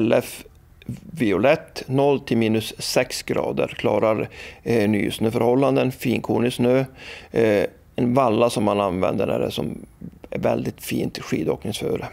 LF violett, 0 till minus 6 grader klarar eh, nysnöförhållanden, finkornig snö. Eh, en valla som man använder när det är som är väldigt fint skidåkningsföre.